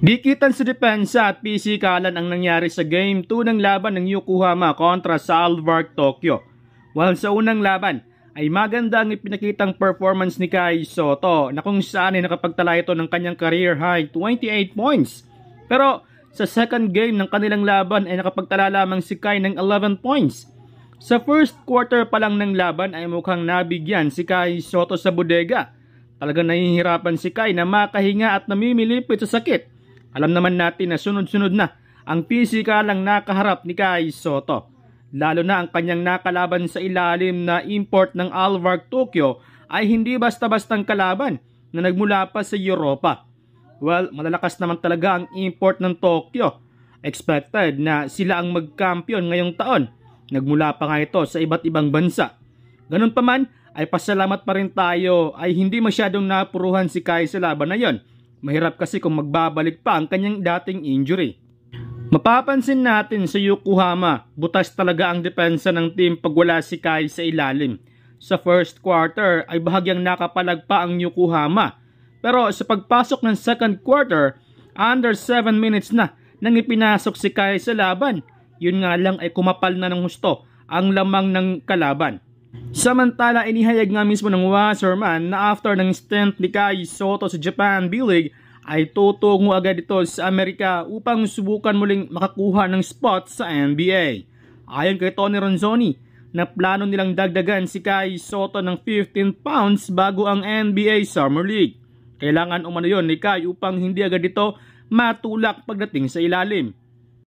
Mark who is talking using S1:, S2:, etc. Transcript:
S1: Gikitan sa depensa at PC Kalan ang nangyari sa Game 2 ng laban ng Yokohama kontra sa Alvark Tokyo. While sa unang laban ay maganda ang ipinakitang performance ni Kai Soto na kung saan ay nakapagtala ito ng kanyang career high 28 points. Pero sa second game ng kanilang laban ay nakapagtala lamang si Kai ng 11 points. Sa first quarter pa lang ng laban ay mukhang nabigyan si Kai Soto sa bodega. Talagang nahihirapan si Kai na makahinga at namimilipit sa sakit alam naman natin na sunod-sunod na ang pisikalang nakaharap ni Kai Soto. Lalo na ang kanyang nakalaban sa ilalim na import ng Alvar Tokyo ay hindi basta-bastang kalaban na nagmula pa sa Europa. Well, malalakas naman talaga ang import ng Tokyo. Expected na sila ang magkampiyon ngayong taon. Nagmula pa nga ito sa iba't ibang bansa. Ganun pa man, ay pasalamat pa rin tayo ay hindi masyadong napuruhan si Kai sa laban na yon Mahirap kasi kung magbabalik pa ang kanyang dating injury. Mapapansin natin sa Yokohama, butas talaga ang depensa ng team pag wala si Kai sa ilalim. Sa first quarter ay bahagyang nakapalagpa ang Yokohama. Pero sa pagpasok ng second quarter, under 7 minutes na nang ipinasok si Kai sa laban. Yun nga lang ay kumapal na ng husto ang lamang ng kalaban. Samantala, inihayag nga mismo ng Wasserman na after ng stint ni Kai Soto sa Japan B-League ay tutungo agad ito sa Amerika upang subukan muling makakuha ng spot sa NBA. Ayon kay Tony Ronzoni, na plano nilang dagdagan si Kai Soto ng 15 pounds bago ang NBA Summer League. Kailangan umano yon ni Kai upang hindi agad ito matulak pagdating sa ilalim.